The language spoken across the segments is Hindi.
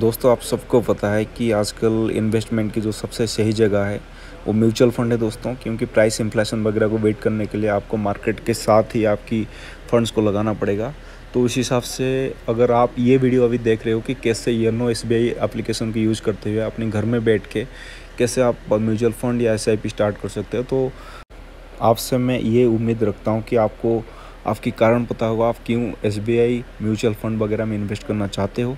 दोस्तों आप सबको पता है कि आजकल इन्वेस्टमेंट की जो सबसे सही जगह है वो म्यूचुअल फंड है दोस्तों क्योंकि प्राइस इन्फ्लेशन वगैरह को वेट करने के लिए आपको मार्केट के साथ ही आपकी फ़ंड्स को लगाना पड़ेगा तो उस हिसाब से अगर आप ये वीडियो अभी देख रहे हो कि कैसे योनो एस बी एप्लीकेशन को यूज़ करते हुए अपने घर में बैठ के कैसे आप म्यूचुअल फ़ंड या एस स्टार्ट कर सकते हो तो आपसे मैं ये उम्मीद रखता हूँ कि आपको आपकी कारण पता होगा आप क्यों एस म्यूचुअल फ़ंड वगैरह में इन्वेस्ट करना चाहते हो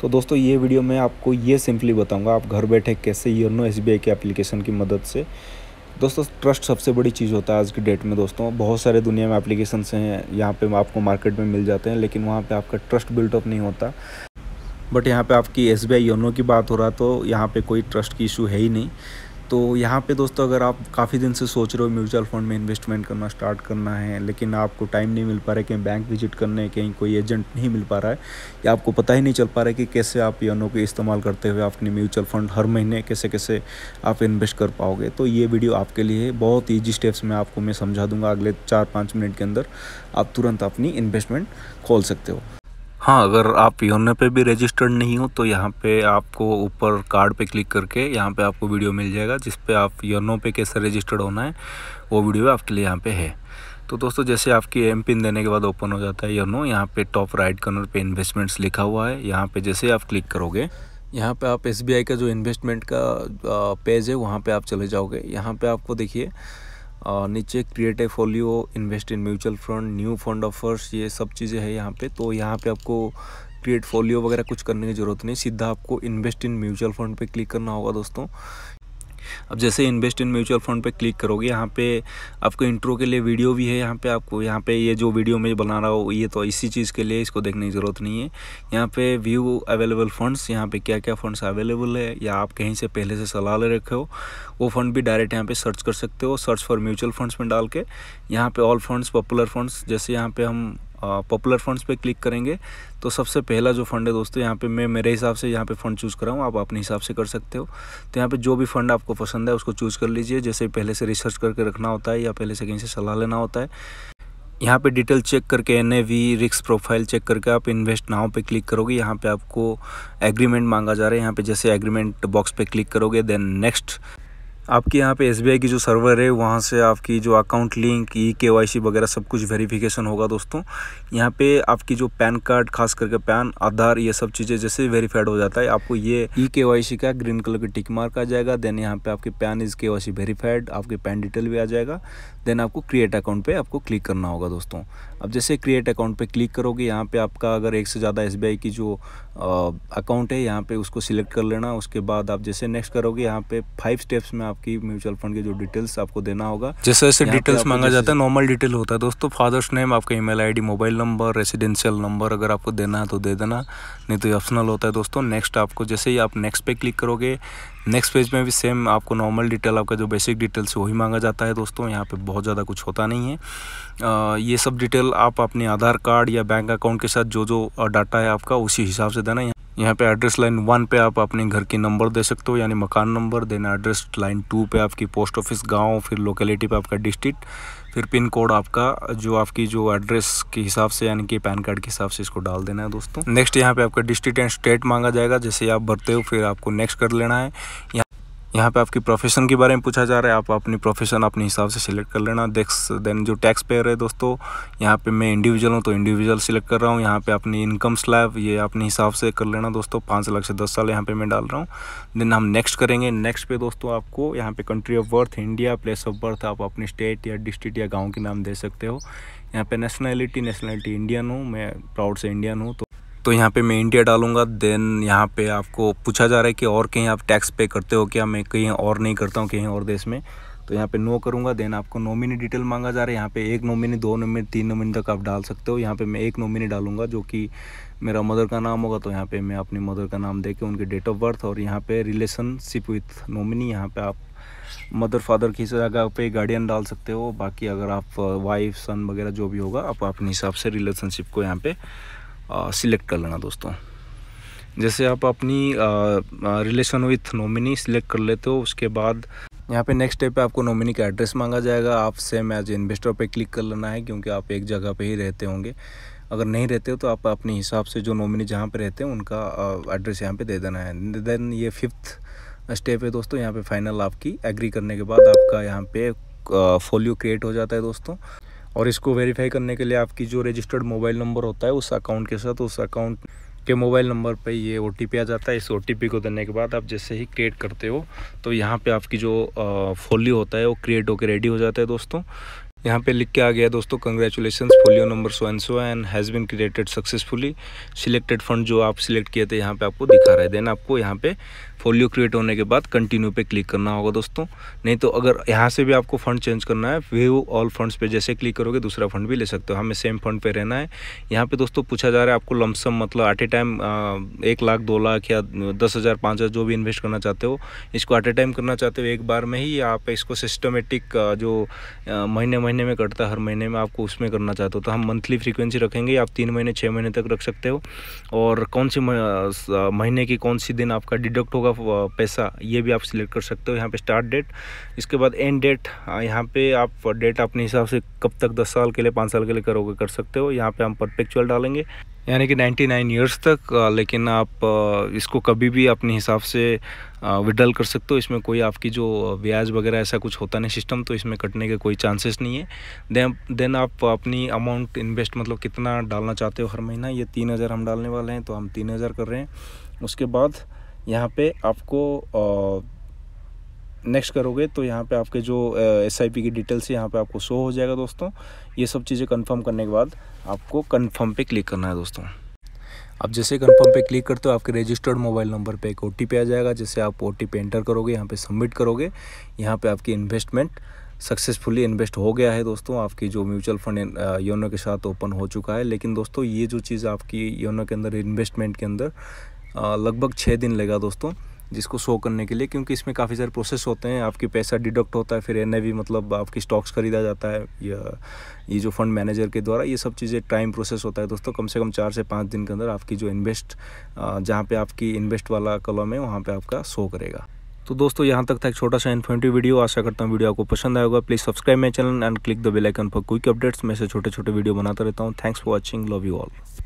तो दोस्तों ये वीडियो में आपको ये सिंपली बताऊंगा आप घर बैठे कैसे योनो एस बी के एप्लीकेशन की मदद से दोस्तों ट्रस्ट सबसे बड़ी चीज़ होता है आज के डेट में दोस्तों बहुत सारे दुनिया में एप्लीकेशन हैं यहाँ पे आपको मार्केट में मिल जाते हैं लेकिन वहाँ पे आपका ट्रस्ट बिल्टअप नहीं होता बट यहाँ पे आपकी एस बी योनो की बात हो रहा तो यहाँ पे कोई ट्रस्ट की इशू है ही नहीं तो यहाँ पे दोस्तों अगर आप काफ़ी दिन से सोच रहे हो म्यूचुअल फंड में इन्वेस्टमेंट करना स्टार्ट करना है लेकिन आपको टाइम नहीं मिल पा रहा है कहीं बैंक विजिट करने कहीं कोई एजेंट नहीं मिल पा रहा है या आपको पता ही नहीं चल पा रहा है कि कैसे आप योनो के इस्तेमाल करते हुए अपने म्यूचुअल फंड हर महीने कैसे कैसे आप इन्वेस्ट कर पाओगे तो ये वीडियो आपके लिए बहुत ईजी स्टेप्स में आपको मैं समझा दूंगा अगले चार पाँच मिनट के अंदर आप तुरंत अपनी इन्वेस्टमेंट खोल सकते हो हाँ अगर आप योनो पे भी रजिस्टर्ड नहीं हो तो यहाँ पे आपको ऊपर कार्ड पे क्लिक करके यहाँ पे आपको वीडियो मिल जाएगा जिस पे आप योनो पे कैसे रजिस्टर्ड होना है वो वीडियो आपके लिए यहाँ पे है तो दोस्तों जैसे आपकी एम पिन देने के बाद ओपन हो जाता है योनो यहाँ पे टॉप राइट कॉर्नर पे इन्वेस्टमेंट्स लिखा हुआ है यहाँ पर जैसे आप क्लिक करोगे यहाँ पर आप एस का जो इन्वेस्टमेंट का पेज है वहाँ पर आप चले जाओगे यहाँ पर आपको देखिए और नीचे create a folio invest in mutual fund new fund offers ये सब चीज़ें हैं यहाँ पे तो यहाँ पे आपको क्रिएट फोलियो वगैरह कुछ करने की ज़रूरत नहीं सीधा आपको इन्वेस्ट इन म्यूचुअल फंड पे क्लिक करना होगा दोस्तों अब जैसे इन्वेस्ट इन म्यूचुअल फंड पे क्लिक करोगे यहाँ पे आपको इंट्रो के लिए वीडियो भी है यहाँ पे आपको यहाँ पे ये जो वीडियो मैं बना रहा हूँ ये तो इसी चीज़ के लिए इसको देखने की ज़रूरत नहीं है यहाँ पे व्यू अवेलेबल फंड्स यहाँ पे क्या क्या फंड्स अवेलेबल है या आप कहीं से पहले से सलाह ले रखे हो वो फंड भी डायरेक्ट यहाँ पर सर्च कर सकते हो सर्च फॉर म्यूचुअल फंड्स में डाल के यहाँ पर ऑल फंड्स पॉपुलर फंड्स जैसे यहाँ पर हम पॉपुलर फंड्स पे क्लिक करेंगे तो सबसे पहला जो फंड है दोस्तों यहाँ पे मैं मेरे हिसाब से यहाँ पे फंड चूज़ कराऊँ आप अपने हिसाब से कर सकते हो तो यहाँ पे जो भी फंड आपको पसंद है उसको चूज़ कर लीजिए जैसे पहले से रिसर्च करके रखना होता है या पहले से कहीं से सलाह लेना होता है यहाँ पे डिटेल चेक करके एन ए वी रिक्स प्रोफाइल चेक करके आप इन्वेस्ट नाव पे क्लिक करोगे यहाँ पे आपको एग्रीमेंट मांगा जा रहा है यहाँ पे जैसे एग्रीमेंट बॉक्स पे क्लिक करोगे देन नेक्स्ट आपके यहाँ पे एस की जो सर्वर है वहाँ से आपकी जो अकाउंट लिंक ई के वगैरह सब कुछ वेरिफिकेशन होगा दोस्तों यहाँ पे आपकी जो पैन कार्ड खास करके पैन आधार ये सब चीज़ें जैसे वेरीफाइड हो जाता है आपको ये ई के का ग्रीन कलर का टिक मार्क आ जाएगा देन यहाँ पे आपके पैन इज़ के वेरीफाइड आपके पैन डिटेल भी आ जाएगा देन आपको क्रिएट अकाउंट पर आपको क्लिक करना होगा दोस्तों अब जैसे क्रिएट अकाउंट पर क्लिक करोगे यहाँ पर आपका अगर एक से ज़्यादा एस की जो अकाउंट है यहाँ पर उसको सिलेक्ट कर लेना उसके बाद आप जैसे नेक्स्ट करोगे यहाँ पर फाइव स्टेप्स में आप आपकी म्यूचुअल फंड के जो डिटेल्स आपको देना होगा जैसे जैसे डिटेल्स मांगा जाता है नॉर्मल डिटेल होता है दोस्तों फादर्स नेम आपका email mail mobile number residential number अगर आपको देना है तो दे देना नहीं तो ऑप्शनल होता है दोस्तों नेक्स्ट आपको जैसे ही आप नेक्स्ट पे क्लिक करोगे नेक्स्ट पेज में भी सेम आपको नॉर्मल डिटेल आपका जो बेसिक डिटेल्स वही मांगा जाता है दोस्तों यहाँ पे बहुत ज़्यादा कुछ होता नहीं है आ, ये सब डिटेल आप अपने आधार कार्ड या बैंक अकाउंट के साथ जो जो डाटा है आपका उसी हिसाब से देना यहाँ पे एड्रेस लाइन वन पे आप अपने घर की नंबर दे सकते हो यानी मकान number then address line two पे आपकी पोस्ट ऑफिस गांव फिर लोकेलिटी पे आपका डिस्ट्रिक्ट फिर पिन कोड आपका जो आपकी जो एड्रेस के हिसाब से यानी कि पैन कार्ड के हिसाब से इसको डाल देना है दोस्तों नेक्स्ट यहाँ पे आपका डिस्ट्रिक्ट एंड स्टेट मांगा जाएगा जैसे आप भरते हो फिर आपको नेक्स्ट कर लेना है यहाँ पे आपकी प्रोफेशन के बारे में पूछा जा रहा है आप अपनी प्रोफेशन अपने हिसाब से सिलेक्ट कर लेना देक्स देन जो टैक्स पेयर है दोस्तों यहाँ पे मैं इंडिविजुअल हूँ तो इंडिविजुअल सिलेक्ट कर रहा हूँ यहाँ पे अपनी इनकम स्लैब ये अपने हिसाब से कर लेना दोस्तों पाँच लाख से दस साल यहाँ पर मैं डाल रहा हूँ देन हम नेक्स्ट करेंगे नेक्स्ट पे दोस्तों आपको यहाँ पे country of birth India place of birth आप अपने स्टेट या डिस्ट्रिक्ट या गाँव के नाम दे सकते हो यहाँ पे नेशनैलिटी नेशनैलिटी इंडियन हूँ मैं प्राउड से इंडियन हूँ तो तो यहाँ पे मैं इंडिया डालूंगा देन यहाँ पे आपको पूछा जा रहा है कि और कहीं आप टैक्स पे करते हो क्या मैं कहीं और नहीं करता हूँ कहीं और देश में तो यहाँ पे नो करूँगा देन आपको नॉमिनी डिटेल मांगा जा रहा है यहाँ पे एक नॉमिनी दो नॉमिनी तीन नॉमिनी तक आप डाल सकते हो यहाँ पे मैं एक नॉमिनी डालूंगा जो कि मेरा मदर का नाम होगा तो यहाँ पे मैं अपनी मदर का नाम दे के उनके डेट ऑफ बर्थ और यहाँ पे रिलेशनशिप विथ नॉमिनी यहाँ पे आप मदर फादर की जगह पे गार्डियन डाल सकते हो बाकी अगर आप वाइफ सन वगैरह जो भी होगा आप अपने हिसाब से रिलेशनशिप को यहाँ पे सिलेक्ट कर लेना दोस्तों जैसे आप अपनी रिलेशन विथ नॉमिनी सिलेक्ट कर लेते हो उसके बाद यहाँ पे नेक्स्ट स्टेप पे आपको नॉमिनी का एड्रेस मांगा जाएगा आप सेम एज इन्वेस्टर पे क्लिक कर लेना है क्योंकि आप एक जगह पे ही रहते होंगे अगर नहीं रहते हो तो आप अपने हिसाब से जो नॉमिनी जहाँ पे रहते हैं उनका एड्रेस यहाँ पे दे देना है देन ये फिफ्थ स्टेप है दोस्तों यहाँ पे फाइनल आपकी एग्री करने के बाद आपका यहाँ पे फोलियो क्रिएट हो जाता है दोस्तों और इसको वेरीफाई करने के लिए आपकी जो रजिस्टर्ड मोबाइल नंबर होता है उस अकाउंट के साथ उस अकाउंट के मोबाइल नंबर पे ये ओ आ जाता है इस ओ को देने के बाद आप जैसे ही क्रिएट करते हो तो यहाँ पे आपकी जो फोलियो होता है वो क्रिएट होकर रेडी हो जाता है दोस्तों यहाँ पे लिख के आ गया दोस्तों congratulation folio number so and so and has been created successfully selected fund जो आप सिलेक्ट किए थे यहाँ पे आपको दिखा रहे हैं देन आपको यहाँ पे फोलियो क्रिएट होने के बाद कंटिन्यू पे क्लिक करना होगा दोस्तों नहीं तो अगर यहाँ से भी आपको फंड चेंज करना है व्यू ऑल फंड्स पे जैसे क्लिक करोगे दूसरा फंड भी ले सकते हो हमें सेम फंड पे रहना है यहाँ पे दोस्तों पूछा जा रहा है आपको लमसम मतलब एट ए टाइम एक लाख दो लाख या दस हज़ार हज़ार जो भी इन्वेस्ट करना चाहते हो इसको एट ए टाइम करना चाहते हो एक बार में ही आप इसको सिस्टमेटिक जो महीने महीने में कटता है हर महीने में आपको उसमें करना चाहते हो तो हम मंथली फ्रिक्वेंसी रखेंगे आप तीन महीने छः महीने तक रख सकते हो और कौन सी महीने की कौन सी दिन आपका डिडक्ट होगा होगा पैसा ये भी आप सिलेक्ट कर सकते हो यहाँ पे स्टार्ट डेट इसके बाद एंड डेट यहाँ पे आप डेट अपने हिसाब से कब तक दस साल के लिए पाँच साल के लिए करोगे कर सकते हो यहाँ पे हम परपेक्चुअल डालेंगे यानी कि 99 नाइन ईयर्स तक लेकिन आप इसको कभी भी अपने हिसाब से विड्रॉल कर सकते हो इसमें कोई आपकी जो ब्याज वगैरह ऐसा कुछ होता नहीं सिस्टम तो इसमें कटने के कोई चांसेस नहीं है देन देन आप अपनी अमाउंट इन्वेस्ट मतलब कितना डालना चाहते हो हर महीना ये तीन हज़ार हम डालने वाले हैं तो हम तीन हज़ार कर रहे हैं उसके बाद यहाँ पे आपको नेक्स्ट करोगे तो यहाँ पे आपके जो एस आई पी की डिटेल्स है यहाँ पे आपको शो हो जाएगा दोस्तों ये सब चीज़ें कंफर्म करने के बाद आपको कंफर्म पे क्लिक करना है दोस्तों अब जैसे कंफर्म पे क्लिक करते हो आपके रजिस्टर्ड मोबाइल नंबर पे एक ओ आ जाएगा जैसे आप ओ एंटर करोगे यहाँ पे सबमिट करोगे यहाँ पे आपकी इन्वेस्टमेंट सक्सेसफुली इन्वेस्ट हो गया है दोस्तों आपकी जो म्यूचुअल फंड योनो के साथ ओपन हो चुका है लेकिन दोस्तों ये जो चीज़ आपकी योनो के अंदर इन्वेस्टमेंट के अंदर लगभग छः दिन लगा दोस्तों जिसको शो करने के लिए क्योंकि इसमें काफ़ी सारे प्रोसेस होते हैं आपकी पैसा डिडक्ट होता है फिर एन मतलब आपकी स्टॉक्स खरीदा जाता है या ये जो फंड मैनेजर के द्वारा ये सब चीज़ें टाइम प्रोसेस होता है दोस्तों कम से कम चार से पाँच दिन के अंदर आपकी जो इन्वेस्ट जहाँ पे आपकी इन्वेस्ट वाला कलम है वहाँ पर आपका शो करेगा तो दोस्तों यहाँ तक था एक छोटा सा इन्फॉर्मेटिव वीडियो आशा करता हूँ वीडियो आपको पसंद आएगा please subscribe my channel and click the bell icon icon for quick updates मैं से छोटे छोटे वीडियो बनाता रहता हूँ thanks for watching love you all